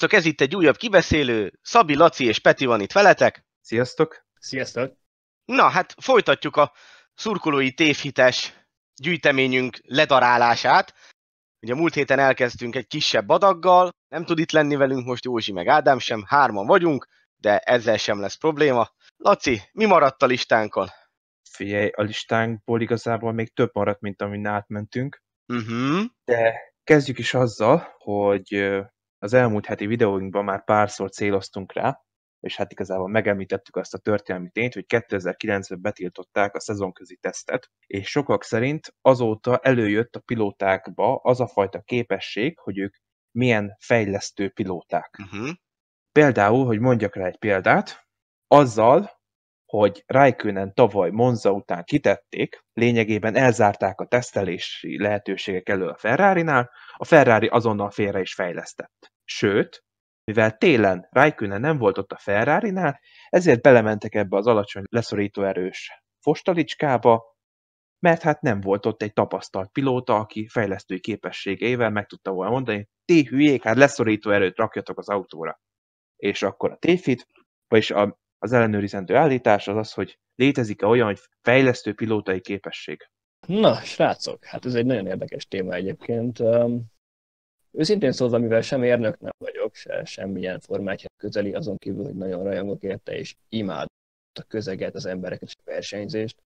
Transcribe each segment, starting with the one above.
Sziasztok, ez itt egy újabb kibeszélő. Szabi, Laci és Peti van itt veletek. Sziasztok. Sziasztok. Na, hát folytatjuk a szurkolói tévhites gyűjteményünk ledarálását. Ugye múlt héten elkezdtünk egy kisebb adaggal, nem tud itt lenni velünk most Józsi meg Ádám sem, hárman vagyunk, de ezzel sem lesz probléma. Laci, mi maradt a listánkon? Figyelj, a listánkból igazából még több maradt, mint amin átmentünk. Uh-huh. De kezdjük is azzal, hogy az elmúlt heti videóinkban már párszor céloztunk rá, és hát igazából megemlítettük azt a történelmi tényt, hogy 2009-ben betiltották a szezonközi tesztet, és sokak szerint azóta előjött a pilótákba az a fajta képesség, hogy ők milyen fejlesztő pilóták. Uh-huh. Például, hogy mondjak rá egy példát, azzal, hogy Raikönen tavaly Monza után kitették, lényegében elzárták a tesztelési lehetőségek elől a Ferrari-nál, a Ferrari azonnal félre is fejlesztett. Sőt, mivel télen Rijkőne nem volt ott a ferrari ezért belementek ebbe az alacsony leszorító erős fostalicskába, mert hát nem volt ott egy tapasztalt pilóta, aki fejlesztői képességeivel meg tudta volna mondani, ti hülyék, hát leszorító erőt rakjatok az autóra. És akkor a téfit, vagyis a, az ellenőrizendő állítás az az, hogy létezik-e olyan, hogy fejlesztő pilótai képesség. Na, srácok, hát ez egy nagyon érdekes téma egyébként. Őszintén szólva, mivel sem érnök nem vagyok, se semmilyen formáját közeli, azon kívül, hogy nagyon rajongok érte, és imád a közeget, az embereket és a versenyzést.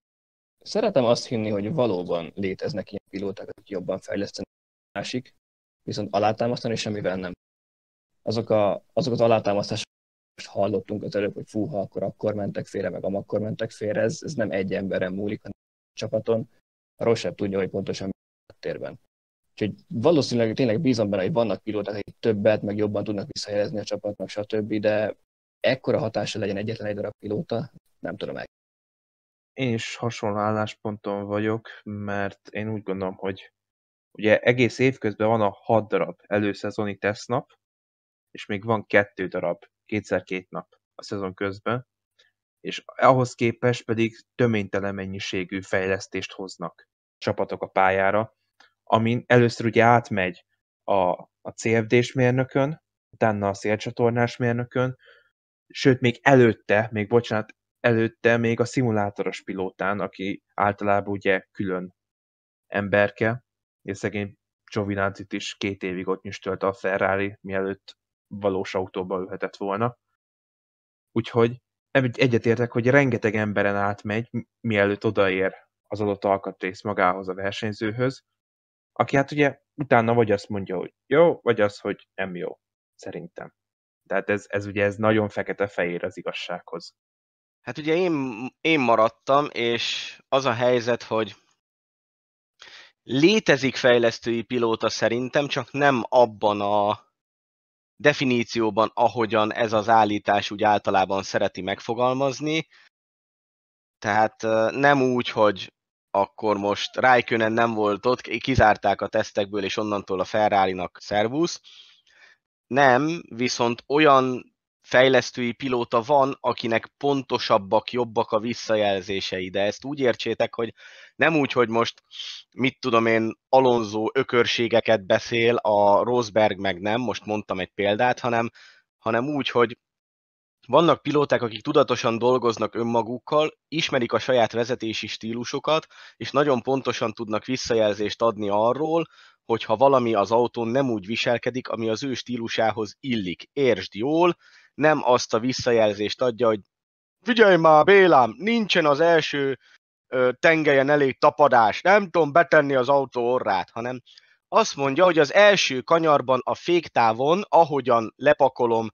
Szeretem azt hinni, hogy valóban léteznek ilyen pilóták, akik jobban fejlesztenek a másik, viszont alátámasztani semmivel nem. Azok, a, azok az alátámasztások, most hallottunk az előbb, hogy fúha, akkor akkor mentek félre, meg amakkor mentek félre, ez, ez nem egy emberen múlik, hanem a csapaton, arról tudja, hogy pontosan mi a térben. Úgyhogy valószínűleg tényleg bízom benne, hogy vannak pilóták, akik többet, meg jobban tudnak visszajelezni a csapatnak, stb., de ekkora hatása legyen egyetlen egy darab pilóta, nem tudom meg. Én is hasonló állásponton vagyok, mert én úgy gondolom, hogy ugye egész évközben van a hat darab előszezoni tesznap, és még van kettő darab, kétszer két nap a szezon közben, és ahhoz képest pedig töménytelen mennyiségű fejlesztést hoznak csapatok a pályára, amin először ugye átmegy a, a CFD-s mérnökön, utána a szélcsatornás mérnökön, sőt, még előtte, még bocsánat, előtte még a szimulátoros pilótán, aki általában ugye külön emberke, és szegény giovinazzi is két évig ott nyüstölt a Ferrari, mielőtt valós autóba ülhetett volna. Úgyhogy egyetértek, hogy rengeteg emberen átmegy, mielőtt odaér az adott alkatrész magához, a versenyzőhöz, aki hát ugye utána vagy azt mondja, hogy jó, vagy az, hogy nem jó, szerintem. Tehát ez, ez ugye ez nagyon fekete-fehér az igazsághoz. Hát ugye én, én maradtam, és az a helyzet, hogy létezik fejlesztői pilóta szerintem, csak nem abban a definícióban, ahogyan ez az állítás úgy általában szereti megfogalmazni. Tehát nem úgy, hogy akkor most Rijkönen nem volt ott, kizárták a tesztekből, és onnantól a Ferrari-nak szervusz. Nem, viszont olyan fejlesztői pilóta van, akinek pontosabbak, jobbak a visszajelzései, de ezt úgy értsétek, hogy nem úgy, hogy most mit tudom én, Alonso ökörségeket beszél, a Rosberg meg nem, most mondtam egy példát, hanem, hanem úgy, hogy vannak pilóták, akik tudatosan dolgoznak önmagukkal, ismerik a saját vezetési stílusokat, és nagyon pontosan tudnak visszajelzést adni arról, hogyha valami az autón nem úgy viselkedik, ami az ő stílusához illik. Értsd jól, nem azt a visszajelzést adja, hogy figyelj már Bélám, nincsen az első ö, tengelyen elég tapadás, nem tudom betenni az autó orrát, hanem azt mondja, hogy az első kanyarban a féktávon, ahogyan lepakolom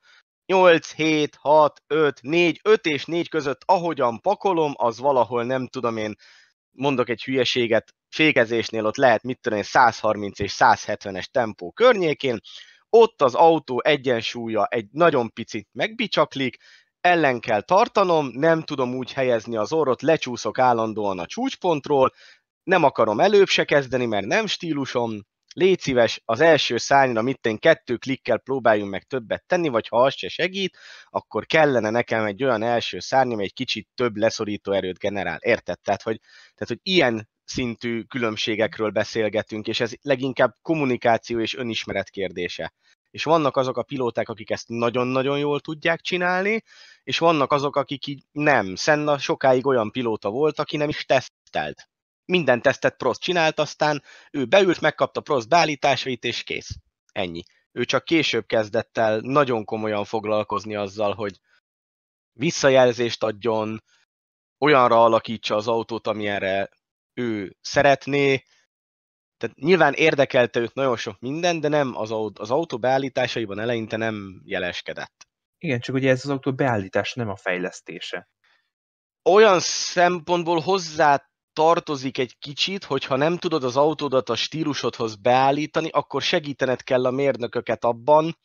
8, 7, 6, 5, 4, 5 és 4 között ahogyan pakolom, az valahol nem tudom én, mondok egy hülyeséget, fékezésnél ott lehet, mit tudom én, 130 és 170-es tempó környékén, ott az autó egyensúlya egy nagyon picit megbicsaklik, ellen kell tartanom, nem tudom úgy helyezni az orrot, lecsúszok állandóan a csúcspontról, nem akarom előbb se kezdeni, mert nem stílusom, Légy szíves, az első szányra mitten kettő klikkel próbáljunk meg többet tenni, vagy ha az se segít, akkor kellene nekem egy olyan első szárny, ami egy kicsit több leszorító erőt generál. Érted? Tehát, hogy, tehát, hogy ilyen szintű különbségekről beszélgetünk, és ez leginkább kommunikáció és önismeret kérdése. És vannak azok a pilóták, akik ezt nagyon-nagyon jól tudják csinálni, és vannak azok, akik így nem. Senna sokáig olyan pilóta volt, aki nem is tesztelt. Minden tesztet Prost csinált, aztán ő beült, megkapta Prost beállításait, és kész. Ennyi. Ő csak később kezdett el nagyon komolyan foglalkozni azzal, hogy visszajelzést adjon, olyanra alakítsa az autót, amilyenre ő szeretné. Tehát nyilván érdekelte őt nagyon sok minden, de nem az, autó, az autó beállításaiban eleinte nem jeleskedett. Igen, csak ugye ez az autó beállítás nem a fejlesztése. Olyan szempontból hozzá tartozik egy kicsit, hogyha nem tudod az autódat a stílusodhoz beállítani, akkor segítened kell a mérnököket abban,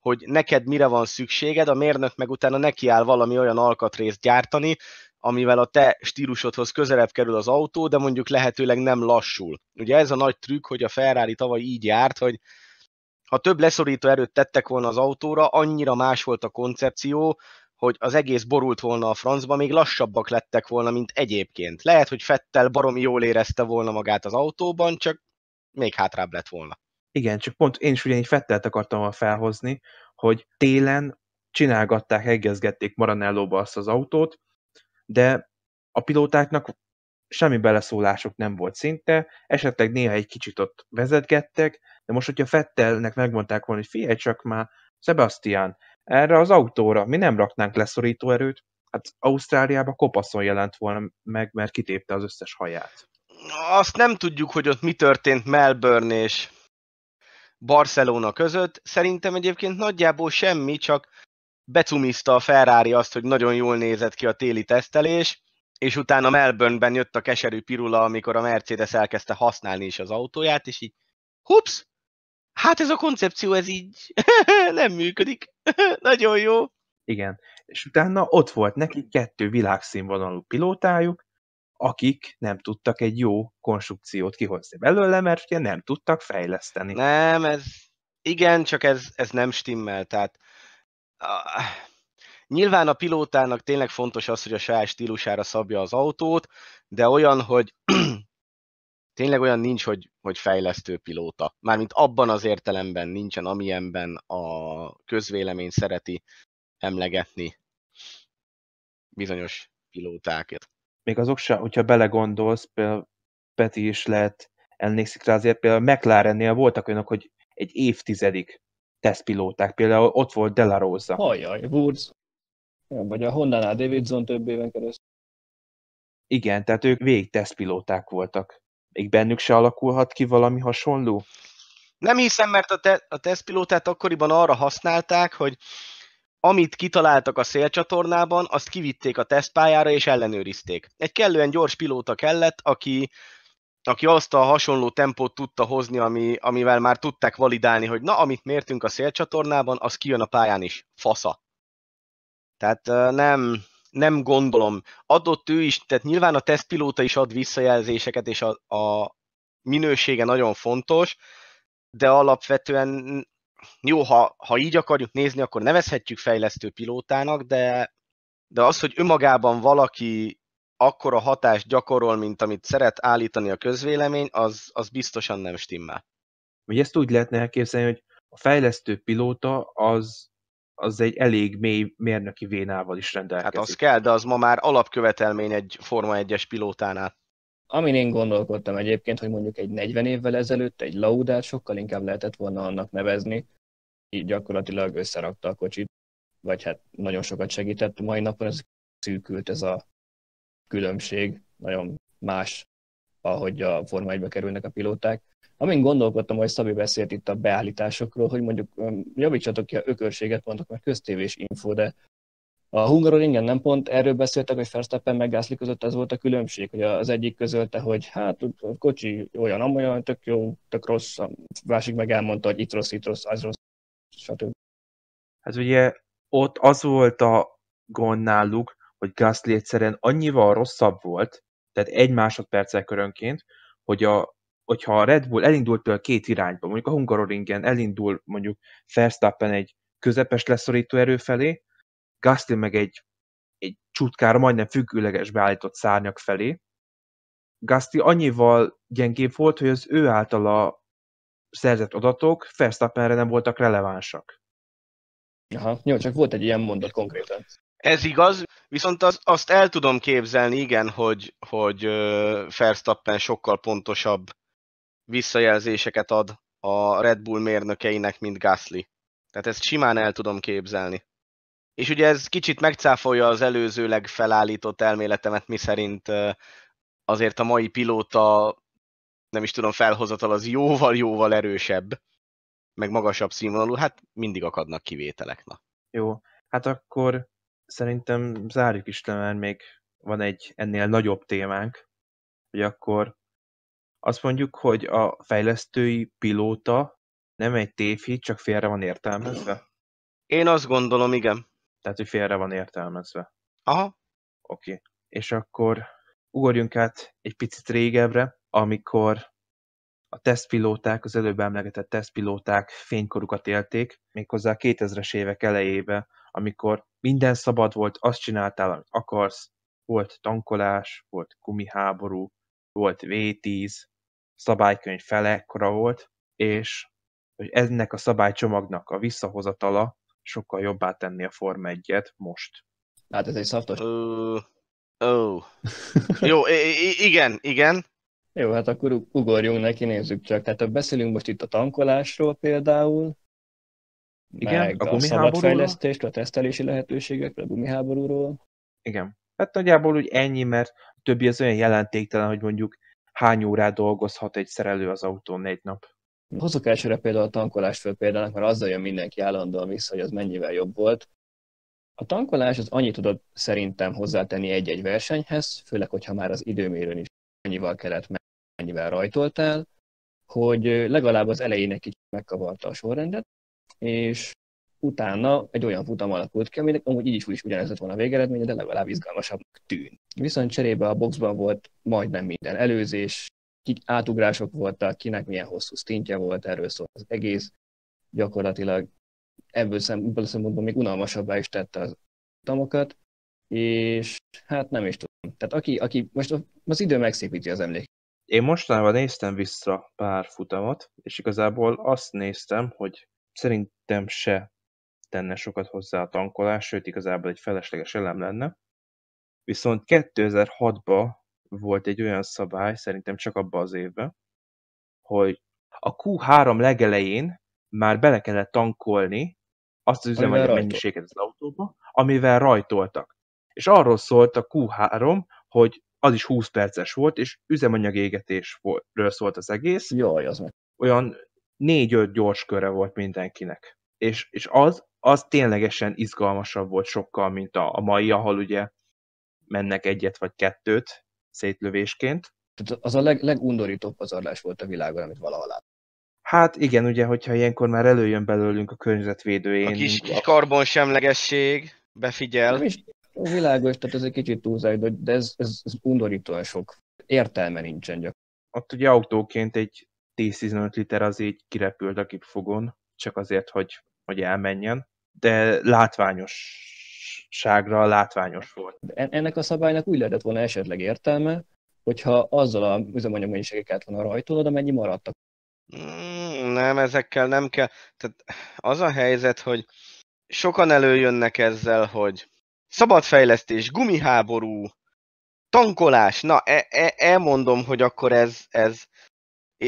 hogy neked mire van szükséged, a mérnök meg utána nekiáll valami olyan alkatrészt gyártani, amivel a te stílusodhoz közelebb kerül az autó, de mondjuk lehetőleg nem lassul. Ugye ez a nagy trükk, hogy a Ferrari tavaly így járt, hogy ha több leszorító erőt tettek volna az autóra, annyira más volt a koncepció, hogy az egész borult volna a francba, még lassabbak lettek volna, mint egyébként. Lehet, hogy Fettel baromi jól érezte volna magát az autóban, csak még hátrább lett volna. Igen, csak pont én is ugyanígy Fettelt akartam felhozni, hogy télen csinálgatták, hegezgették Maranellóba azt az autót, de a pilótáknak semmi beleszólásuk nem volt szinte, esetleg néha egy kicsit ott vezetgettek, de most, hogyha Fettelnek megmondták volna, hogy figyelj csak már, Sebastian, erre az autóra mi nem raknánk leszorító erőt, hát Ausztráliában kopaszon jelent volna meg, mert kitépte az összes haját. Azt nem tudjuk, hogy ott mi történt Melbourne és Barcelona között. Szerintem egyébként nagyjából semmi, csak becumiszta a Ferrari azt, hogy nagyon jól nézett ki a téli tesztelés, és utána Melbourneben jött a keserű pirula, amikor a Mercedes elkezdte használni is az autóját, és így hups, hát ez a koncepció, ez így nem működik. Nagyon jó. Igen. És utána ott volt neki kettő világszínvonalú pilótájuk, akik nem tudtak egy jó konstrukciót kihozni belőle, mert ugye nem tudtak fejleszteni. Nem, ez igen, csak ez, ez nem stimmel. Tehát uh, nyilván a pilótának tényleg fontos az, hogy a saját stílusára szabja az autót, de olyan, hogy tényleg olyan nincs, hogy, hogy fejlesztő pilóta. Mármint abban az értelemben nincsen, amilyenben a közvélemény szereti emlegetni bizonyos pilótákat. Még azok se, hogyha belegondolsz, például Peti is lehet emlékszik rá azért, például McLarennél voltak olyanok, hogy egy évtizedik tesztpilóták, például ott volt De La Rosa. Hajjaj, Woods. Vagy a Honda-nál Davidson több éven keresztül. Igen, tehát ők végig tesztpilóták voltak még bennük se alakulhat ki valami hasonló? Nem hiszem, mert a, te- a tesztpilótát akkoriban arra használták, hogy amit kitaláltak a szélcsatornában, azt kivitték a tesztpályára és ellenőrizték. Egy kellően gyors pilóta kellett, aki, aki azt a hasonló tempót tudta hozni, ami, amivel már tudták validálni, hogy na, amit mértünk a szélcsatornában, az kijön a pályán is. Fasza. Tehát nem, nem gondolom. Adott ő is, tehát nyilván a tesztpilóta is ad visszajelzéseket, és a, a minősége nagyon fontos, de alapvetően jó, ha, ha így akarjuk nézni, akkor nevezhetjük fejlesztő pilótának, de, de az, hogy önmagában valaki akkora hatást gyakorol, mint amit szeret állítani a közvélemény, az, az biztosan nem stimmel. Ugye ezt úgy lehetne elképzelni, hogy a fejlesztő pilóta az az egy elég mély mérnöki vénával is rendelkezik. Hát az kell, de az ma már alapkövetelmény egy Forma 1-es pilótánál. Amin én gondolkodtam egyébként, hogy mondjuk egy 40 évvel ezelőtt egy laudát sokkal inkább lehetett volna annak nevezni, így gyakorlatilag összerakta a kocsit, vagy hát nagyon sokat segített. Mai napon ez szűkült ez a különbség, nagyon más, ahogy a Forma 1-be kerülnek a pilóták. Amint gondolkodtam, hogy Szabi beszélt itt a beállításokról, hogy mondjuk javítsatok ki a ökörséget, mondok, meg köztévés info, de a Hungaroringen nem pont erről beszéltek, hogy Verstappen meg Gászli között ez volt a különbség, hogy az egyik közölte, hogy hát a kocsi olyan, amolyan, tök jó, tök rossz, a másik meg elmondta, hogy itt rossz, itt rossz, az rossz, stb. Hát ugye ott az volt a gond náluk, hogy Gászli egyszerűen annyival rosszabb volt, tehát egy másodperccel körönként, hogy a hogyha a Red Bull elindul a két irányba, mondjuk a Hungaroringen elindul mondjuk Verstappen egy közepes leszorító erő felé, Gasly meg egy, egy csutkára majdnem függőleges beállított szárnyak felé, Gasly annyival gyengébb volt, hogy az ő általa szerzett adatok Verstappenre nem voltak relevánsak. Aha, jó, csak volt egy ilyen mondat konkrétan. Ez igaz, viszont az, azt el tudom képzelni, igen, hogy, hogy Verstappen sokkal pontosabb visszajelzéseket ad a Red Bull mérnökeinek, mint Gasly. Tehát ezt simán el tudom képzelni. És ugye ez kicsit megcáfolja az előzőleg felállított elméletemet, miszerint azért a mai pilóta, nem is tudom, felhozatal az jóval-jóval erősebb, meg magasabb színvonalú, hát mindig akadnak kivételek. Na. Jó, hát akkor szerintem zárjuk is, mert még van egy ennél nagyobb témánk, hogy akkor azt mondjuk, hogy a fejlesztői pilóta nem egy tévhit, csak félre van értelmezve? Én azt gondolom, igen. Tehát, hogy félre van értelmezve. Aha. Oké. Okay. És akkor ugorjunk át egy picit régebbre, amikor a tesztpilóták, az előbb emlegetett tesztpilóták fénykorukat élték, méghozzá 2000-es évek elejébe, amikor minden szabad volt, azt csináltál, amit akarsz, volt tankolás, volt gumiháború, volt V10, szabálykönyv fele ekkora volt, és hogy ennek a szabálycsomagnak a visszahozatala sokkal jobbá tenni a Form 1-et most. Hát ez egy szaftos. Ó, oh. jó, igen, igen. Jó, hát akkor ugorjunk neki, nézzük csak. Tehát beszélünk most itt a tankolásról például, igen, meg a, a szabadfejlesztést, a tesztelési lehetőségekről, a gumiháborúról. Igen. Hát nagyjából úgy ennyi, mert többi az olyan jelentéktelen, hogy mondjuk hány órát dolgozhat egy szerelő az autón egy nap. Hozok elsőre például a tankolás föl példának, mert azzal jön mindenki állandóan vissza, hogy az mennyivel jobb volt. A tankolás az annyit tudott szerintem hozzátenni egy-egy versenyhez, főleg, hogyha már az időmérőn is annyival kellett meg, mennyivel rajtoltál, hogy legalább az elején egy kicsit megkavarta a sorrendet, és utána egy olyan futam alakult ki, aminek amúgy így is, úgy is ugyanez lett volna a végeredménye, de legalább izgalmasabbnak tűn. Viszont cserébe a boxban volt majdnem minden előzés, kik átugrások voltak, kinek milyen hosszú szintje volt, erről szólt az egész. Gyakorlatilag ebből szempontból, szempontból még unalmasabbá is tette az utamokat, és hát nem is tudom. Tehát aki, aki most az idő megszépíti az emlék. Én mostanában néztem vissza pár futamot, és igazából azt néztem, hogy szerintem se tenne sokat hozzá a tankolás, sőt igazából egy felesleges elem lenne. Viszont 2006-ban volt egy olyan szabály, szerintem csak abban az évben, hogy a Q3 legelején már bele kellett tankolni azt az üzemanyag mennyiséget az autóba, amivel rajtoltak. És arról szólt a Q3, hogy az is 20 perces volt, és égetésről szólt az egész. Jaj, az meg. Olyan 4-5 gyors köre volt mindenkinek. És, és az az ténylegesen izgalmasabb volt sokkal, mint a, a mai, ahol ugye mennek egyet vagy kettőt szétlövésként. Tehát az a leg, legundorítóbb pazarlás volt a világon, amit valaha lát. Hát igen, ugye, hogyha ilyenkor már előjön belőlünk a környezetvédőjén. A kis, kis karbonsemlegesség, befigyel. Nem is világos, tehát ez egy kicsit túlzáj, de ez, ez, ez undorítóan sok. Értelme nincsen gyakorlatilag. Ott ugye autóként egy 10-15 liter az így kirepült a kipfogon, csak azért, hogy, hogy elmenjen de látványos ságra, látványos volt. Ennek a szabálynak úgy lehetett volna esetleg értelme, hogyha azzal a üzemanyag mennyiségeket van a rajtolod, amennyi maradtak. Nem, ezekkel nem kell. Tehát az a helyzet, hogy sokan előjönnek ezzel, hogy szabadfejlesztés, gumiháború, tankolás, na e- e- elmondom, hogy akkor ez, ez...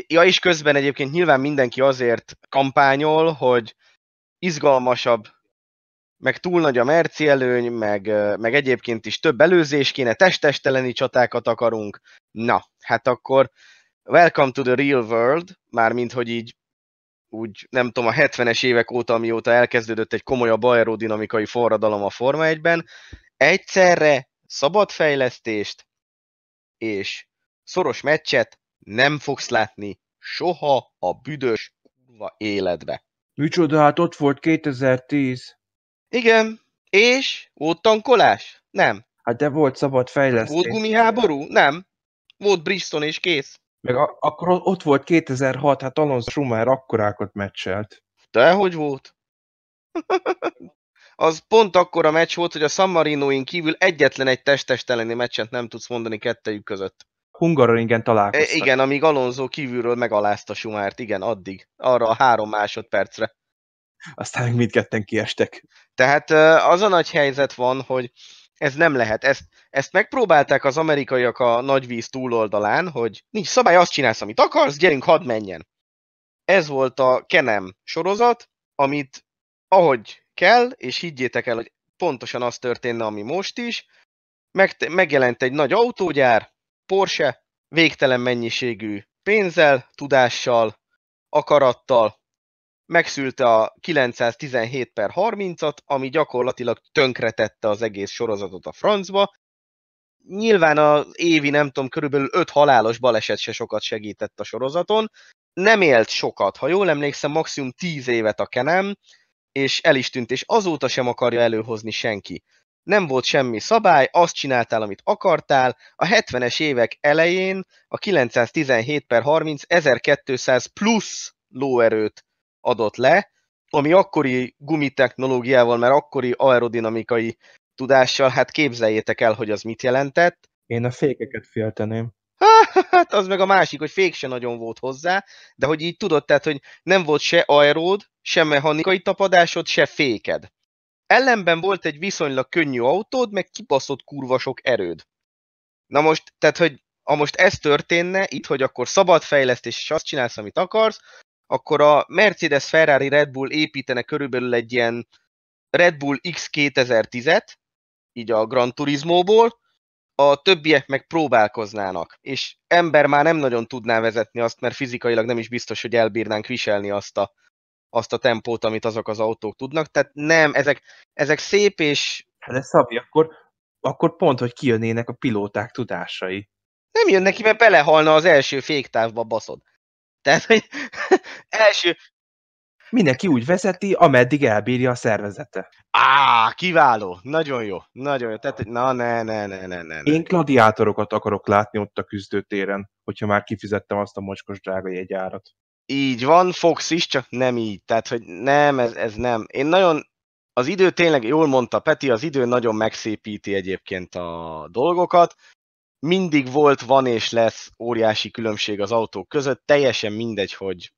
Ja, és közben egyébként nyilván mindenki azért kampányol, hogy izgalmasabb, meg túl nagy a merci előny, meg, meg egyébként is több előzés kéne, testesteleni csatákat akarunk. Na, hát akkor welcome to the real world, mármint, hogy így úgy nem tudom, a 70-es évek óta, amióta elkezdődött egy komolyabb aerodinamikai forradalom a Forma 1-ben, egyszerre szabad fejlesztést és szoros meccset nem fogsz látni soha a büdös kurva életbe. Micsoda, hát ott volt 2010. Igen, és volt tankolás? Nem. Hát de volt szabad fejlesztés. Volt gumiháború? Nem. Volt Bristol és kész. Meg a- akkor ott volt 2006, hát Alonso Schumacher akkorákat meccselt. De hogy volt? az pont akkor a meccs volt, hogy a San Marinoin kívül egyetlen egy testesteleni meccset nem tudsz mondani kettejük között. Hungaroringen találkoztak. E, igen, amíg Alonso kívülről megalázta Sumárt, igen, addig, arra a három másodpercre. Aztán még mindketten kiestek. Tehát az a nagy helyzet van, hogy ez nem lehet. Ezt, ezt megpróbálták az amerikaiak a nagyvíz túloldalán, hogy nincs szabály, azt csinálsz, amit akarsz, gyerünk, hadd menjen. Ez volt a Kenem sorozat, amit ahogy kell, és higgyétek el, hogy pontosan az történne, ami most is, meg, megjelent egy nagy autógyár, Porsche végtelen mennyiségű pénzzel, tudással, akarattal megszülte a 917 per 30-at, ami gyakorlatilag tönkretette az egész sorozatot a francba. Nyilván az évi, nem tudom, körülbelül 5 halálos baleset se sokat segített a sorozaton. Nem élt sokat, ha jól emlékszem, maximum 10 évet a kenem, és el is tűnt, és azóta sem akarja előhozni senki nem volt semmi szabály, azt csináltál, amit akartál. A 70-es évek elején a 917 per 30 1200 plusz lóerőt adott le, ami akkori gumitechnológiával, mert akkori aerodinamikai tudással, hát képzeljétek el, hogy az mit jelentett. Én a fékeket félteném. Hát az meg a másik, hogy fék se nagyon volt hozzá, de hogy így tudod, tehát, hogy nem volt se aeród, se mechanikai tapadásod, se féked. Ellenben volt egy viszonylag könnyű autód, meg kibaszott kurva sok erőd. Na most, tehát, hogy ha most ez történne, itt, hogy akkor szabad fejlesztés, és azt csinálsz, amit akarsz, akkor a Mercedes, Ferrari, Red Bull építene körülbelül egy ilyen Red Bull X2010-et, így a Gran ból a többiek meg próbálkoznának, és ember már nem nagyon tudná vezetni azt, mert fizikailag nem is biztos, hogy elbírnánk viselni azt a azt a tempót, amit azok az autók tudnak. Tehát nem, ezek, ezek szép és... De Szabi, akkor, akkor pont, hogy kijönnének a pilóták tudásai. Nem jön neki, mert belehalna az első féktávba baszod. Tehát, hogy első... Mindenki úgy vezeti, ameddig elbírja a szervezete. Á, kiváló! Nagyon jó, nagyon jó. Tehát, na, ne, ne, ne, ne, ne. Én gladiátorokat akarok látni ott a küzdőtéren, hogyha már kifizettem azt a mocskos drága jegyárat. Így van, Fox is, csak nem így. Tehát, hogy nem, ez, ez nem. Én nagyon, az idő tényleg, jól mondta Peti, az idő nagyon megszépíti egyébként a dolgokat. Mindig volt, van és lesz óriási különbség az autók között, teljesen mindegy, hogy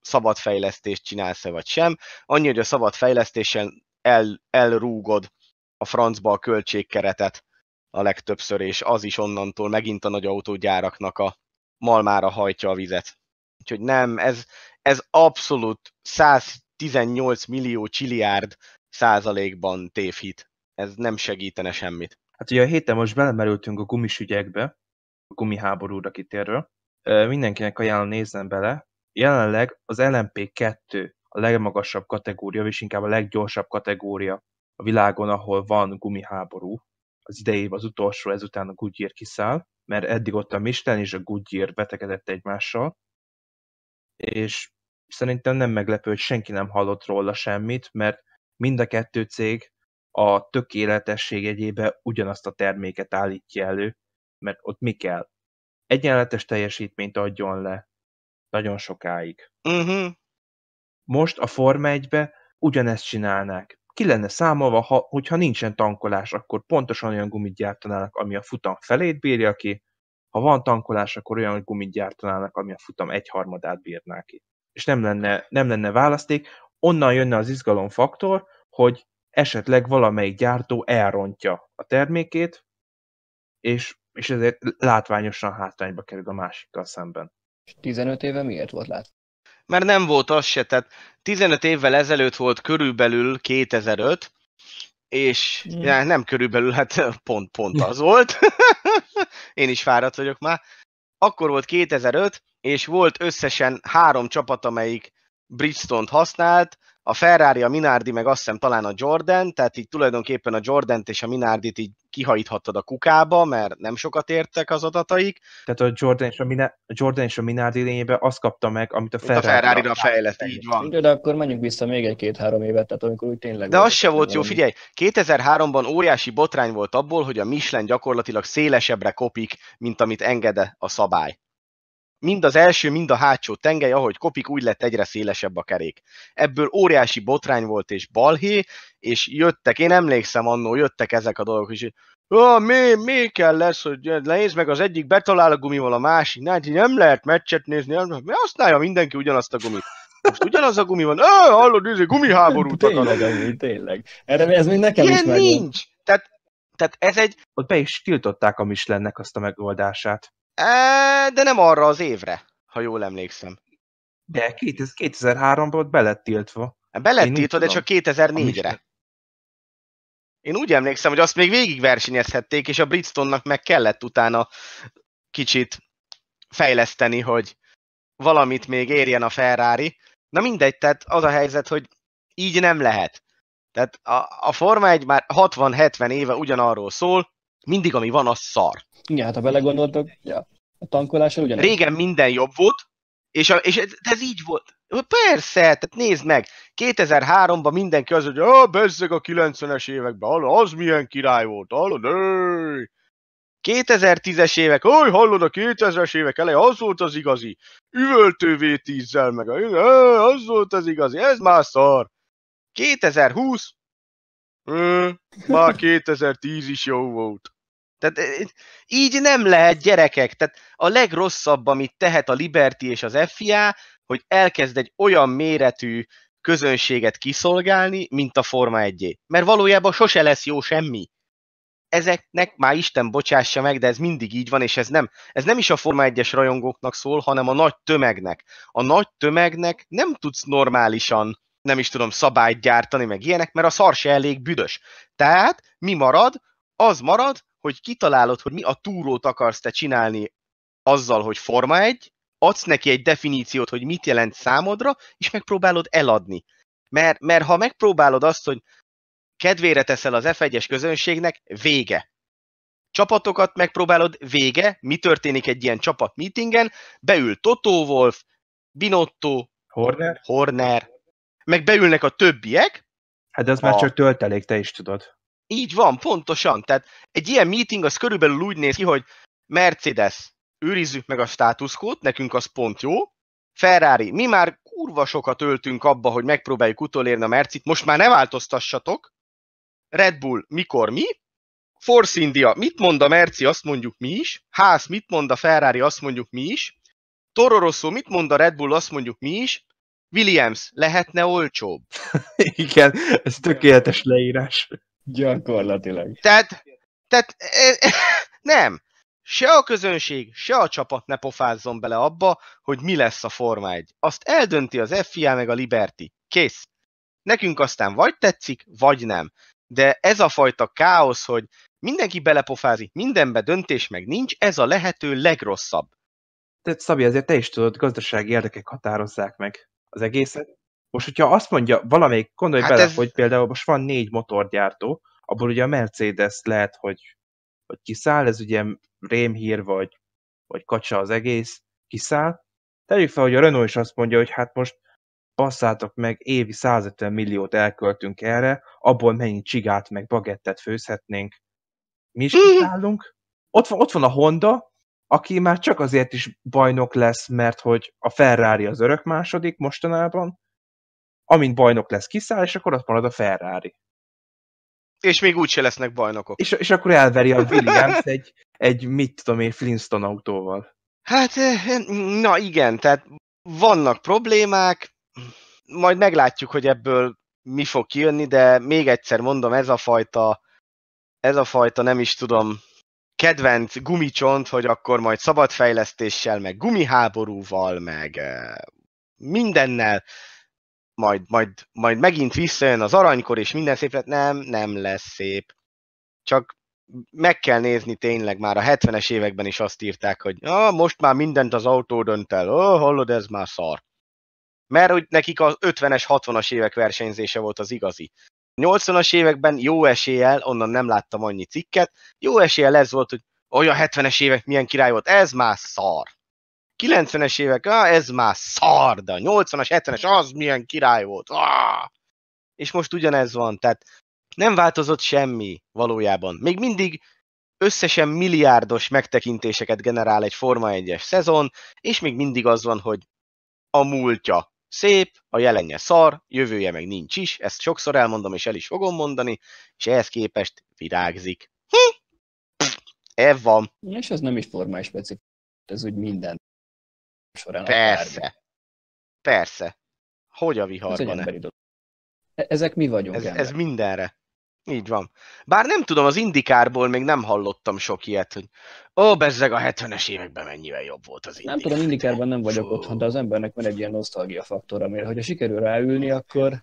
szabad fejlesztést csinálsz-e vagy sem. Annyi, hogy a szabad fejlesztéssel el, elrúgod a francba a költségkeretet a legtöbbször, és az is onnantól megint a nagy autógyáraknak a malmára hajtja a vizet. Úgyhogy nem, ez, ez abszolút 118 millió csiliárd százalékban tévhit. Ez nem segítene semmit. Hát ugye a héten most belemerültünk a gumis ügyekbe, a gumiháborúra kitérve. Mindenkinek ajánlom nézzen bele. Jelenleg az LMP2 a legmagasabb kategória, és inkább a leggyorsabb kategória a világon, ahol van gumiháború. Az idei év az utolsó, ezután a Goodyear kiszáll, mert eddig ott a Michelin és a Goodyear vetekedett egymással, és szerintem nem meglepő, hogy senki nem hallott róla semmit, mert mind a kettő cég a tökéletesség egyébe ugyanazt a terméket állítja elő, mert ott mi kell? Egyenletes teljesítményt adjon le nagyon sokáig. Uh-huh. Most a Forma 1 ugyanezt csinálnák. Ki lenne számolva, ha, hogyha nincsen tankolás, akkor pontosan olyan gumit gyártanának, ami a futam felét bírja ki, ha van tankolás, akkor olyan, hogy gumit gyártanának, ami a futam egyharmadát bírná ki. És nem lenne, nem lenne választék. Onnan jönne az izgalomfaktor, hogy esetleg valamelyik gyártó elrontja a termékét, és, és ezért látványosan hátrányba kerül a másikkal szemben. 15 éve miért volt lát? Mert nem volt az se, tehát 15 évvel ezelőtt volt körülbelül 2005, és ja, nem körülbelül, hát pont, pont az volt. Én is fáradt vagyok már. Akkor volt 2005, és volt összesen három csapat, amelyik Bridgestone-t használt, a Ferrari, a Minardi, meg azt hiszem talán a Jordan, tehát így tulajdonképpen a Jordant és a Minardit így kihajíthattad a kukába, mert nem sokat értek az adataik. Tehát a Jordan és a, Mina- a, Jordan és a Minardi lényében azt kapta meg, amit a Ferrari-ra, a Ferrari-ra fejlett, így van. De, de akkor menjünk vissza még egy-két-három évet, tehát amikor úgy tényleg... De az se volt jó, figyelj, 2003-ban óriási botrány volt abból, hogy a Michelin gyakorlatilag szélesebbre kopik, mint amit engede a szabály. Mind az első, mind a hátsó tengely, ahogy kopik, úgy lett egyre szélesebb a kerék. Ebből óriási botrány volt és balhé, és jöttek, én emlékszem annó, jöttek ezek a dolgok is, Oh, mi, mi kell lesz, hogy eh, nézd meg, az egyik betalál a gumival, a másik, nem, nem lehet meccset nézni, nem, használja mindenki ugyanazt a gumit. Most ugyanaz a gumi van, ö, hallod, ez egy gumiháborút Tényleg, tényleg. Erre ez még nekem Ilyen is megvan. nincs. Tehát, tehát ez egy... Ott be is tiltották a Michelinnek azt a megoldását de nem arra az évre, ha jól emlékszem. De 2003-ban ott lett tiltva. Hát tiltva, de csak 2004-re. Én úgy emlékszem, hogy azt még végig versenyezhették, és a Bridgestone-nak meg kellett utána kicsit fejleszteni, hogy valamit még érjen a Ferrari. Na mindegy, tehát az a helyzet, hogy így nem lehet. Tehát a, a Forma 1 már 60-70 éve ugyanarról szól, mindig, ami van, az szar. Igen, hát ha belegondoltok, ja, a tankolással ugyanaz. Régen minden jobb volt, és, a, és ez így volt. Persze, tehát nézd meg, 2003-ban mindenki az, hogy bezzeg a 90-es években, hallod, az milyen király volt, hallod, 2010-es évek, oly hallod, a 2000-es évek eleje, az volt az igazi, üvöltő V10-zel, meg az volt az igazi, ez már szar. 2020, már hm, 2010 is jó volt. Tehát eh, eh, így nem lehet gyerekek. Tehát a legrosszabb, amit tehet a Liberty és az FIA, hogy elkezd egy olyan méretű közönséget kiszolgálni, mint a Forma 1 Mert valójában sose lesz jó semmi. Ezeknek már Isten bocsássa meg, de ez mindig így van, és ez nem, ez nem is a Forma 1-es rajongóknak szól, hanem a nagy tömegnek. A nagy tömegnek nem tudsz normálisan nem is tudom, szabályt gyártani, meg ilyenek, mert a szar se elég büdös. Tehát mi marad? Az marad, hogy kitalálod, hogy mi a túrót akarsz te csinálni azzal, hogy forma egy, adsz neki egy definíciót, hogy mit jelent számodra, és megpróbálod eladni. Mert, mert ha megpróbálod azt, hogy kedvére teszel az F1-es közönségnek, vége. Csapatokat megpróbálod, vége, mi történik egy ilyen csapat meetingen, beül Totó Wolf, Binotto, Horner, Horner meg beülnek a többiek. Hát ez az a... már csak töltelék, te is tudod. Így van, pontosan. Tehát egy ilyen meeting az körülbelül úgy néz ki, hogy Mercedes, őrizzük meg a státuszkót, nekünk az pont jó. Ferrari, mi már kurva sokat öltünk abba, hogy megpróbáljuk utolérni a Mercit, most már ne változtassatok. Red Bull, mikor mi? Force India, mit mond a Merci, azt mondjuk mi is. Ház, mit mond a Ferrari, azt mondjuk mi is. Tororoszó, mit mond a Red Bull, azt mondjuk mi is. Williams, lehetne olcsóbb. Igen, ez tökéletes leírás. Gyakorlatilag. Tehát, tehát e, e, nem. Se a közönség, se a csapat ne pofázzon bele abba, hogy mi lesz a Forma 1. Azt eldönti az FIA meg a Liberty. Kész. Nekünk aztán vagy tetszik, vagy nem. De ez a fajta káosz, hogy mindenki belepofázik, mindenbe döntés meg nincs, ez a lehető legrosszabb. Tehát Szabi, azért te is tudod, gazdasági érdekek határozzák meg az egészet. Most, hogyha azt mondja valamelyik, gondolj hát bele, ez... hogy például most van négy motorgyártó, abból ugye a Mercedes lehet, hogy, hogy kiszáll, ez ugye rémhír, vagy, vagy kacsa az egész, kiszáll. Tegyük fel, hogy a Renault is azt mondja, hogy hát most basszátok meg, évi 150 milliót elköltünk erre, abból mennyi csigát meg bagettet főzhetnénk. Mi is mhm. kiszállunk. Ott van, ott van a Honda, aki már csak azért is bajnok lesz, mert hogy a Ferrari az örök második mostanában, amint bajnok lesz, kiszáll, és akkor ott marad a Ferrari. És még úgyse lesznek bajnokok. És, és akkor elveri a Williams egy, egy, mit tudom én, Flintstone autóval. Hát, eh, na igen, tehát vannak problémák, majd meglátjuk, hogy ebből mi fog kijönni, de még egyszer mondom, ez a fajta, ez a fajta, nem is tudom, kedvenc gumicsont, hogy akkor majd szabadfejlesztéssel, meg gumiháborúval, meg eh, mindennel, majd, majd, majd megint visszajön az aranykor, és minden szép lett. Nem, nem lesz szép. Csak meg kell nézni tényleg, már a 70-es években is azt írták, hogy ah, most már mindent az autó dönt el, oh, hallod, ez már szar. Mert hogy nekik az 50-es, 60-as évek versenyzése volt az igazi. 80-as években jó eséllyel, onnan nem láttam annyi cikket, jó eséllyel ez volt, hogy olyan 70-es évek milyen király volt, ez már szar. 90-es évek, ah, ez már szar, de 80-as, 70-es, az milyen király volt. Ah! És most ugyanez van, tehát nem változott semmi valójában. Még mindig összesen milliárdos megtekintéseket generál egy Forma 1-es szezon, és még mindig az van, hogy a múltja szép, a jelenje szar, jövője meg nincs is, ezt sokszor elmondom és el is fogom mondani, és ehhez képest virágzik. Ez van. És ez nem is formális specifikus, ez úgy minden során. Persze. Persze. Hogy a viharban? Ez egy emberi dolog. E-, ezek mi vagyunk. Ez, ember. ez mindenre. Így van. Bár nem tudom, az indikárból még nem hallottam sok ilyet, hogy ó, bezzeg a 70-es években mennyivel jobb volt az indikár. Nem tudom, indikárban nem vagyok Fú. otthon, de az embernek van egy ilyen nosztalgia faktor, amire, hogyha sikerül ráülni, akkor,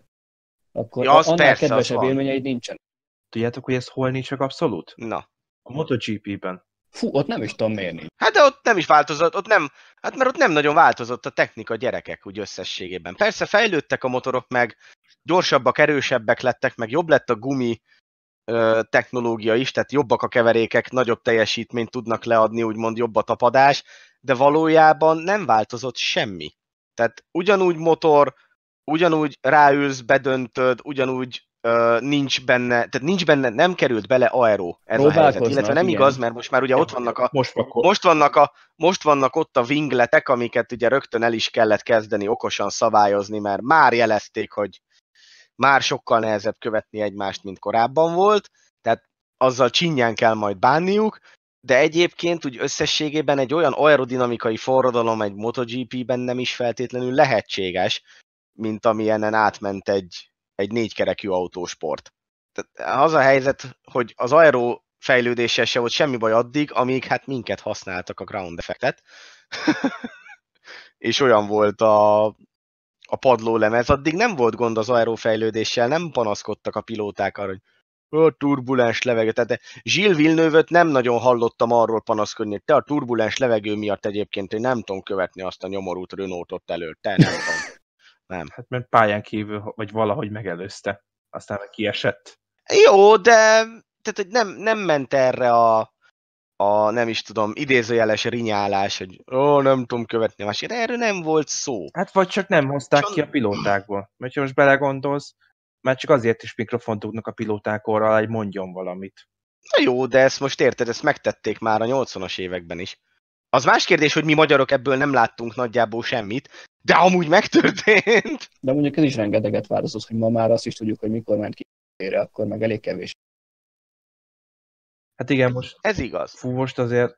akkor ja, az annál persze, kedvesebb az élményeid nincsen. Tudjátok, hogy ez hol nincs csak abszolút? Na. A MotoGP-ben. Fú, ott nem is tudom mérni. Hát de ott nem is változott, ott nem, hát mert ott nem nagyon változott a technika gyerekek úgy összességében. Persze fejlődtek a motorok, meg gyorsabbak, erősebbek lettek, meg jobb lett a gumi ö, technológia is, tehát jobbak a keverékek, nagyobb teljesítményt tudnak leadni, úgymond jobb a tapadás, de valójában nem változott semmi. Tehát ugyanúgy motor, ugyanúgy ráülsz, bedöntöd, ugyanúgy nincs benne, tehát nincs benne, nem került bele aero ez a helyzet, illetve nem igen. igaz, mert most már ugye ott vannak a, most, akkor. most, vannak a, most vannak ott a wingletek, amiket ugye rögtön el is kellett kezdeni okosan szabályozni, mert már jelezték, hogy már sokkal nehezebb követni egymást, mint korábban volt, tehát azzal csinyán kell majd bánniuk, de egyébként úgy összességében egy olyan aerodinamikai forradalom egy MotoGP-ben nem is feltétlenül lehetséges, mint amilyenen átment egy, egy négykerekű autósport. Tehát az a helyzet, hogy az aero fejlődése se volt semmi baj addig, amíg hát minket használtak a ground effectet. és olyan volt a, a padlólemez, addig nem volt gond az aero fejlődéssel, nem panaszkodtak a pilóták arra, hogy a turbulens levegő. Tehát Gilles villeneuve nem nagyon hallottam arról panaszkodni, hogy te a turbulens levegő miatt egyébként én nem tudom követni azt a nyomorult Renaultot elől, te nem tudom. Nem. Hát mert pályán kívül, vagy valahogy megelőzte. Aztán kiesett. Jó, de tehát, hogy nem, nem ment erre a, a, nem is tudom, idézőjeles rinyálás, hogy ó, nem tudom követni a másikat, erről nem volt szó. Hát vagy csak nem hozták Cson... ki a pilótákból. Mert ha most belegondolsz, már csak azért is mikrofont dugnak a pilóták orral, hogy mondjon valamit. Na jó, de ezt most érted, ezt megtették már a 80-as években is. Az más kérdés, hogy mi magyarok ebből nem láttunk nagyjából semmit, de amúgy megtörtént. De mondjuk ez is rengeteget változott, hogy ma már azt is tudjuk, hogy mikor ment ki ére, akkor meg elég kevés. Hát igen, most... Ez igaz. Fú, most azért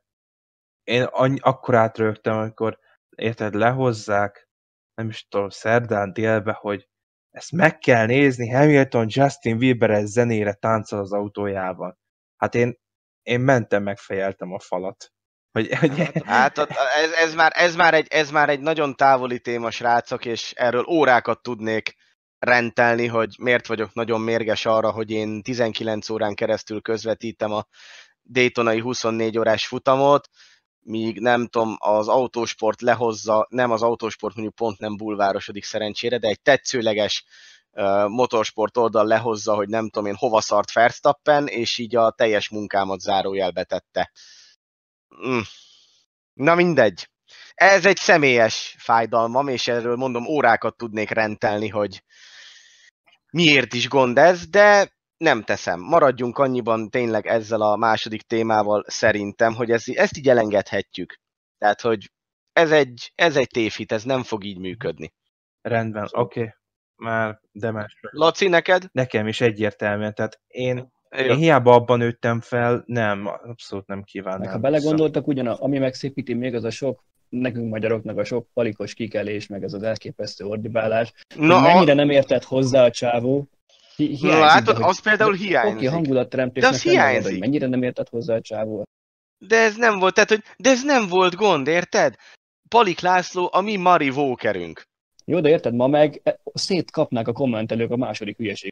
én annyi, akkor átrögtem, amikor érted, lehozzák, nem is tudom, szerdán délbe, hogy ezt meg kell nézni, Hamilton Justin Bieber zenére táncol az autójában. Hát én, én mentem, megfejeltem a falat. Hogy, hogy... Hát, hát ott, ez, ez, már, ez, már egy, ez már egy nagyon távoli téma, srácok, és erről órákat tudnék rentelni, hogy miért vagyok nagyon mérges arra, hogy én 19 órán keresztül közvetítem a Daytonai 24 órás futamot, míg nem tudom, az autósport lehozza, nem az autósport mondjuk pont nem bulvárosodik szerencsére, de egy tetszőleges uh, motorsport oldal lehozza, hogy nem tudom én hova szart Fertstappen, és így a teljes munkámat zárójelbe tette. Mm. Na mindegy. Ez egy személyes fájdalmam, és erről mondom, órákat tudnék rendelni, hogy miért is gond ez, de nem teszem. Maradjunk annyiban tényleg ezzel a második témával szerintem, hogy ezt, ezt így elengedhetjük. Tehát, hogy ez egy, ez egy tévhit, ez nem fog így működni. Rendben, oké. Okay. Már demes. Laci, neked? Nekem is egyértelműen. Tehát én én hiába abban nőttem fel, nem, abszolút nem kívánnám. Meg ha belegondoltak, ugyan a, ami megszépíti még az a sok nekünk magyaroknak a sok palikos kikelés, meg ez az elképesztő ordibálás, Na, mennyire a... nem értett hozzá a csávó, hi- Na, látod, de, az például hiányzik. Oké, okay, hangulatteremtésnek de az hiányzik. Mondod, hogy mennyire nem értett hozzá a csávó. De ez nem volt, tehát, hogy, de ez nem volt gond, érted? Palik László, a mi Mari Walkerünk. Jó, de érted, ma meg e, szétkapnák a kommentelők a második hülyeség.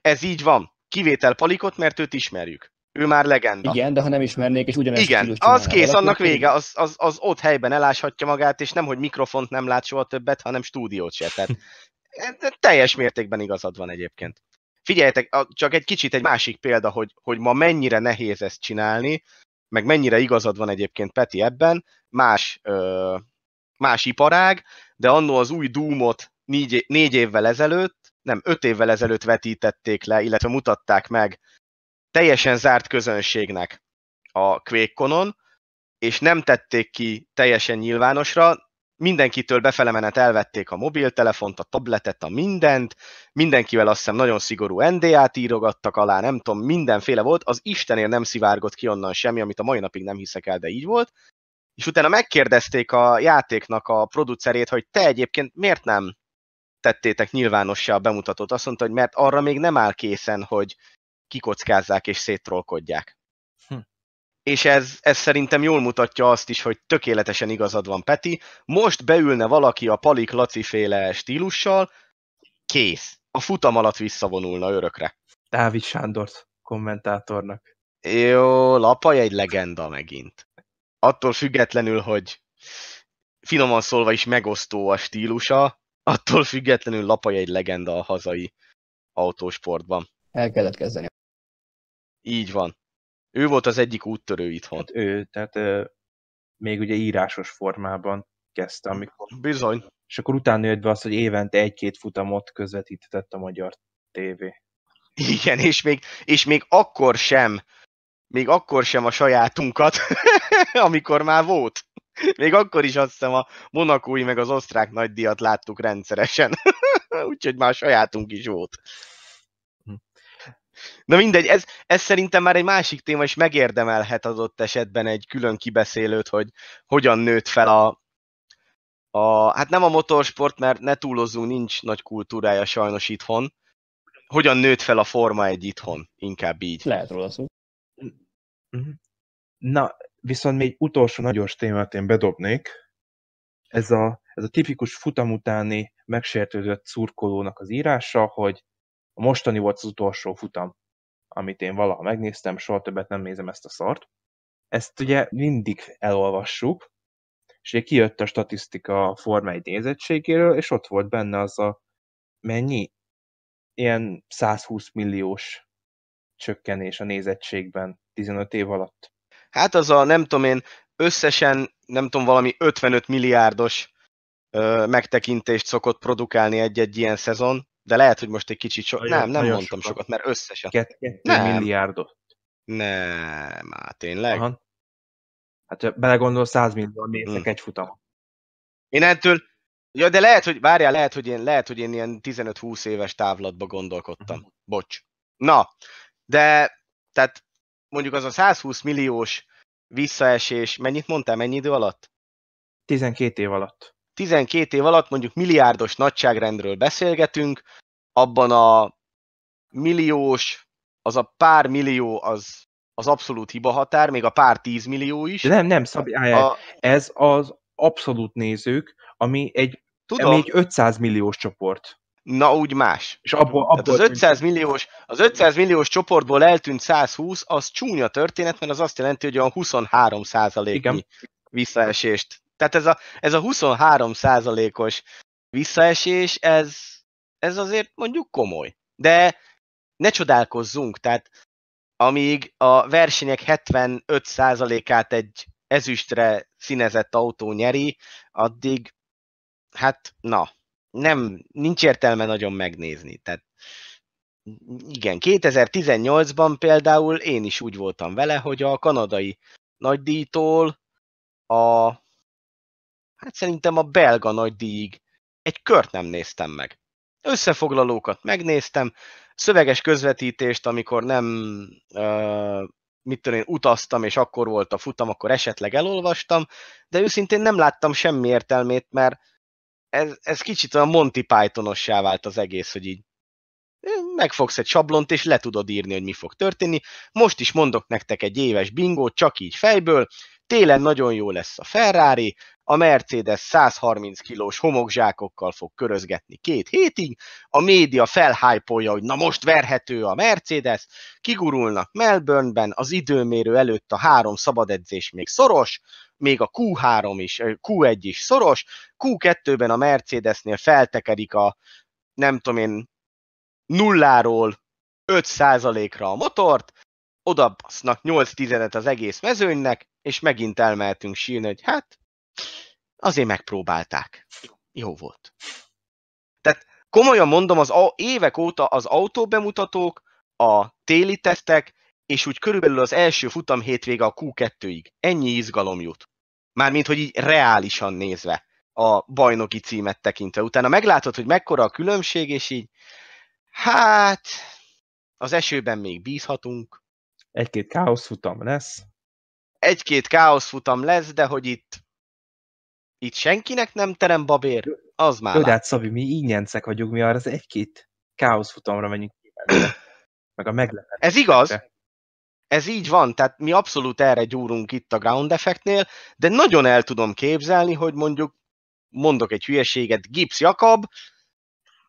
Ez így van. Kivétel Palikot, mert őt ismerjük. Ő már legenda. Igen, de ha nem ismernék, és ugyanezt Igen, az kész, annak vége, az, az, az ott helyben eláshatja magát, és nem, hogy mikrofont nem lát soha többet, hanem stúdiót se. Tehát teljes mértékben igazad van egyébként. Figyeljetek, csak egy kicsit egy másik példa, hogy, hogy ma mennyire nehéz ezt csinálni, meg mennyire igazad van egyébként Peti ebben, más, ö, más iparág, de annó az új Doomot négy, négy évvel ezelőtt nem, öt évvel ezelőtt vetítették le, illetve mutatták meg teljesen zárt közönségnek a kvékkonon, és nem tették ki teljesen nyilvánosra, mindenkitől befelemenet elvették a mobiltelefont, a tabletet, a mindent, mindenkivel azt hiszem nagyon szigorú NDA-t írogattak alá, nem tudom, mindenféle volt, az Istenért nem szivárgott ki onnan semmi, amit a mai napig nem hiszek el, de így volt, és utána megkérdezték a játéknak a producerét, hogy te egyébként miért nem tettétek nyilvánossá a bemutatót, azt mondta, hogy mert arra még nem áll készen, hogy kikockázzák és széttrolkodják. Hm. És ez, ez szerintem jól mutatja azt is, hogy tökéletesen igazad van, Peti. Most beülne valaki a Palik Laci féle stílussal, kész. A futam alatt visszavonulna örökre. Dávid Sándort kommentátornak. Jó, Lapaj egy legenda megint. Attól függetlenül, hogy finoman szólva is megosztó a stílusa, attól függetlenül Lapai egy legenda a hazai autósportban. El kellett kezdeni. Így van. Ő volt az egyik úttörő itthon. Hát ő, tehát ö, még ugye írásos formában kezdte, amikor... Bizony. És akkor utána jött be az, hogy évente egy-két futamot közvetített a magyar tévé. Igen, és még, és még akkor sem, még akkor sem a sajátunkat, amikor már volt. Még akkor is azt hiszem a monakói meg az osztrák díjat láttuk rendszeresen. Úgyhogy már a sajátunk is volt. Na mindegy, ez, ez szerintem már egy másik téma, és megérdemelhet az ott esetben egy külön kibeszélőt, hogy hogyan nőtt fel a, a hát nem a motorsport, mert ne túlozzunk, nincs nagy kultúrája sajnos itthon, hogyan nőtt fel a Forma egy itthon, inkább így. Lehet róla szó. Na, Viszont még utolsó nagyos témát én bedobnék, ez a, ez a tipikus futam utáni megsértődött szurkolónak az írása, hogy a mostani volt az utolsó futam, amit én valaha megnéztem, soha többet nem nézem ezt a szart. Ezt ugye mindig elolvassuk, és ugye kijött a statisztika a formai nézettségéről, és ott volt benne az a mennyi? Ilyen 120 milliós csökkenés a nézettségben 15 év alatt. Hát az a, nem tudom én, összesen, nem tudom, valami 55 milliárdos ö, megtekintést szokott produkálni egy-egy ilyen szezon, de lehet, hogy most egy kicsit so... nem, nem mondtam sokat, sokat mert összesen. 2 milliárdot. Nem, hát tényleg? Aha. Hát belegondol, 100 millió néznek hmm. egy futam. Én ettől, ja, de lehet, hogy, várjál, lehet, hogy én, lehet, hogy én ilyen 15-20 éves távlatba gondolkodtam. Uh-huh. Bocs. Na, de, tehát mondjuk az a 120 milliós visszaesés, mennyit mondtál, mennyi idő alatt? 12 év alatt. 12 év alatt mondjuk milliárdos nagyságrendről beszélgetünk, abban a milliós, az a pár millió az, az abszolút hiba határ még a pár tízmillió is. De nem, nem, Szabi, a... ez az abszolút nézők, ami egy, Tudom. ami egy 500 milliós csoport na úgy más. És abból, abból az 500 milliós, az 500 milliós csoportból eltűnt 120, az csúnya történet, mert az azt jelenti, hogy olyan 23 százaléknyi visszaesést. Tehát ez a, ez a 23 százalékos visszaesés, ez, ez azért mondjuk komoly. De ne csodálkozzunk, tehát amíg a versenyek 75 százalékát egy ezüstre színezett autó nyeri, addig hát na, nem, nincs értelme nagyon megnézni. Tehát igen, 2018-ban például én is úgy voltam vele, hogy a kanadai nagydíjtól a, hát szerintem a belga nagydíjig egy kört nem néztem meg. Összefoglalókat megnéztem, szöveges közvetítést, amikor nem, ö, mit tudom én, utaztam, és akkor volt a futam, akkor esetleg elolvastam, de őszintén nem láttam semmi értelmét, mert ez, ez kicsit olyan Monty Pythonossá vált az egész, hogy így megfogsz egy sablont, és le tudod írni, hogy mi fog történni. Most is mondok nektek egy éves bingót, csak így fejből. Télen nagyon jó lesz a Ferrari, a Mercedes 130 kilós homokzsákokkal fog körözgetni két hétig, a média felhájpolja, hogy na most verhető a Mercedes, kigurulnak Melbourneben, az időmérő előtt a három szabad edzés még szoros, még a Q3 is, Q1 is szoros, Q2-ben a Mercedesnél feltekerik a, nem tudom én, nulláról 5%-ra a motort, odabasznak 8 tizedet az egész mezőnynek, és megint elmehetünk sírni, hogy hát Azért megpróbálták. Jó volt. Tehát komolyan mondom, az évek óta az autóbemutatók, a téli tesztek, és úgy körülbelül az első futam hétvége a Q2-ig. Ennyi izgalom jut. Mármint, hogy így reálisan nézve a bajnoki címet tekintve. Utána meglátod, hogy mekkora a különbség, és így hát az esőben még bízhatunk. Egy-két káoszfutam lesz. Egy-két káoszfutam lesz, de hogy itt itt senkinek nem terem babér, az már. Jó, de hát Szabi, mi ingyencek vagyunk, mi arra az egy-két káosz futamra menjünk Meg a meglepet. Ez igaz. Ez így van, tehát mi abszolút erre gyúrunk itt a ground effectnél, de nagyon el tudom képzelni, hogy mondjuk mondok egy hülyeséget, Gibbs Jakab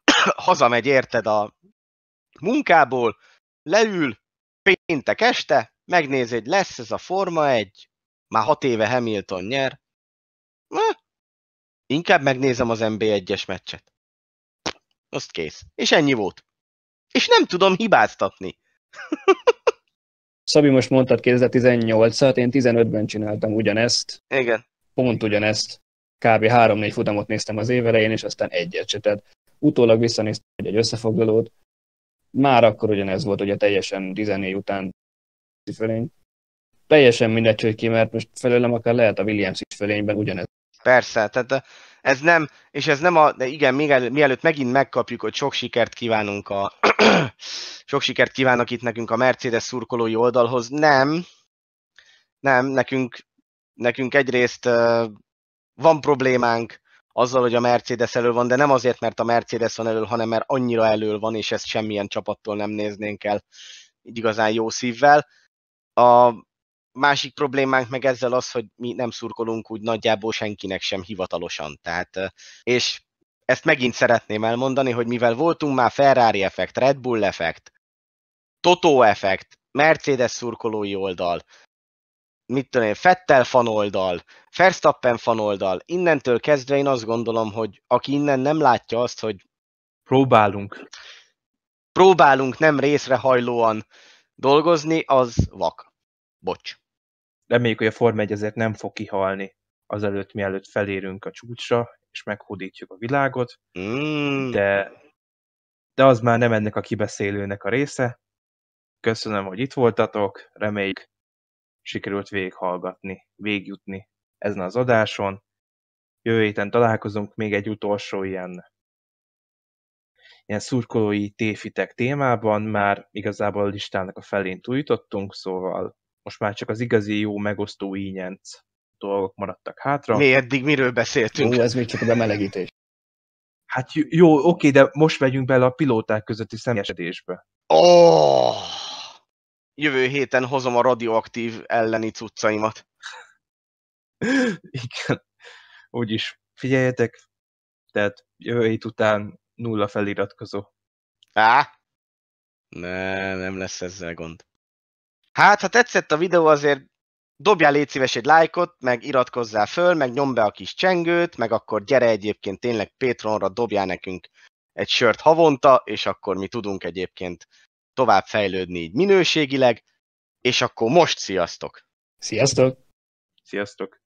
hazamegy érted a munkából, leül, péntek este, megnéz hogy lesz ez a forma egy, már hat éve Hamilton nyer, na, Inkább megnézem az MB1-es meccset. Azt kész. És ennyi volt. És nem tudom hibáztatni. Szabi, most mondtad 2018-at, én 15-ben csináltam ugyanezt. Igen. Pont ugyanezt. Kb. 3-4 futamot néztem az évelején, és aztán egyet se. Tehát utólag visszanéztem egy összefoglalót. Már akkor ugyanez volt, ugye teljesen 14 után fölény. Teljesen mindegy, hogy ki, mert most felőlem akár lehet a Williams is fölényben ugyanez Persze, tehát ez nem, és ez nem a, de igen, még el, mielőtt megint megkapjuk, hogy sok sikert kívánunk a, sok sikert kívánok itt nekünk a Mercedes szurkolói oldalhoz, nem, nem, nekünk, nekünk egyrészt uh, van problémánk azzal, hogy a Mercedes elől van, de nem azért, mert a Mercedes van elől, hanem mert annyira elől van, és ezt semmilyen csapattól nem néznénk el így igazán jó szívvel. A, másik problémánk meg ezzel az, hogy mi nem szurkolunk úgy nagyjából senkinek sem hivatalosan. Tehát, és ezt megint szeretném elmondani, hogy mivel voltunk már Ferrari effekt, Red Bull effekt, Toto effekt, Mercedes szurkolói oldal, mit tudom én, Fettel oldal, Verstappen oldal, innentől kezdve én azt gondolom, hogy aki innen nem látja azt, hogy próbálunk, próbálunk nem részrehajlóan dolgozni, az vak. Bocs. Reméljük, hogy a Form 1 ezért nem fog kihalni azelőtt, mielőtt felérünk a csúcsra, és meghódítjuk a világot, mm. de, de az már nem ennek a kibeszélőnek a része. Köszönöm, hogy itt voltatok, reméljük sikerült végighallgatni, végjutni ezen az adáson. Jövő héten találkozunk még egy utolsó ilyen, ilyen szurkolói téfitek témában, már igazából a listának a felén túljutottunk, szóval most már csak az igazi jó megosztó ínyenc dolgok maradtak hátra. Mi eddig miről beszéltünk? Ó, ez még csak a bemelegítés. Hát jó, oké, de most megyünk bele a pilóták közötti személyesedésbe. Oh! Jövő héten hozom a radioaktív elleni cuccaimat. Igen. Úgyis figyeljetek, tehát jövő hét után nulla feliratkozó. Á! Ne, nem lesz ezzel gond. Hát, ha tetszett a videó, azért dobjál légy szíves egy lájkot, meg iratkozzál föl, meg nyomd be a kis csengőt, meg akkor gyere egyébként tényleg Patreonra, dobjál nekünk egy sört havonta, és akkor mi tudunk egyébként tovább fejlődni így minőségileg, és akkor most sziasztok! Sziasztok! Sziasztok!